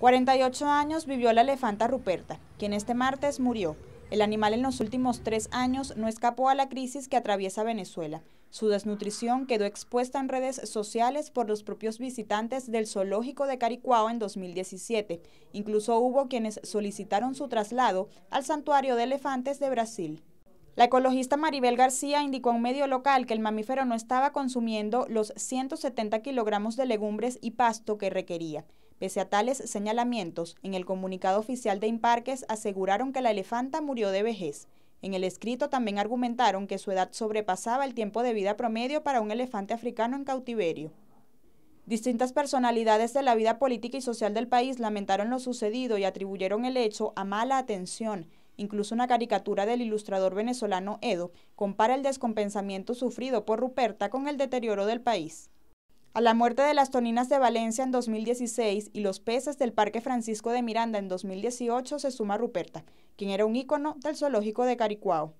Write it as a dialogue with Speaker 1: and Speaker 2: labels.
Speaker 1: 48 años vivió la elefanta Ruperta, quien este martes murió. El animal en los últimos tres años no escapó a la crisis que atraviesa Venezuela. Su desnutrición quedó expuesta en redes sociales por los propios visitantes del zoológico de Caricuao en 2017. Incluso hubo quienes solicitaron su traslado al santuario de elefantes de Brasil. La ecologista Maribel García indicó a un medio local que el mamífero no estaba consumiendo los 170 kilogramos de legumbres y pasto que requería. Pese a tales señalamientos, en el comunicado oficial de Imparques aseguraron que la elefanta murió de vejez. En el escrito también argumentaron que su edad sobrepasaba el tiempo de vida promedio para un elefante africano en cautiverio. Distintas personalidades de la vida política y social del país lamentaron lo sucedido y atribuyeron el hecho a mala atención. Incluso una caricatura del ilustrador venezolano Edo compara el descompensamiento sufrido por Ruperta con el deterioro del país. A la muerte de las toninas de Valencia en 2016 y los peces del Parque Francisco de Miranda en 2018 se suma Ruperta, quien era un ícono del zoológico de Caricuao.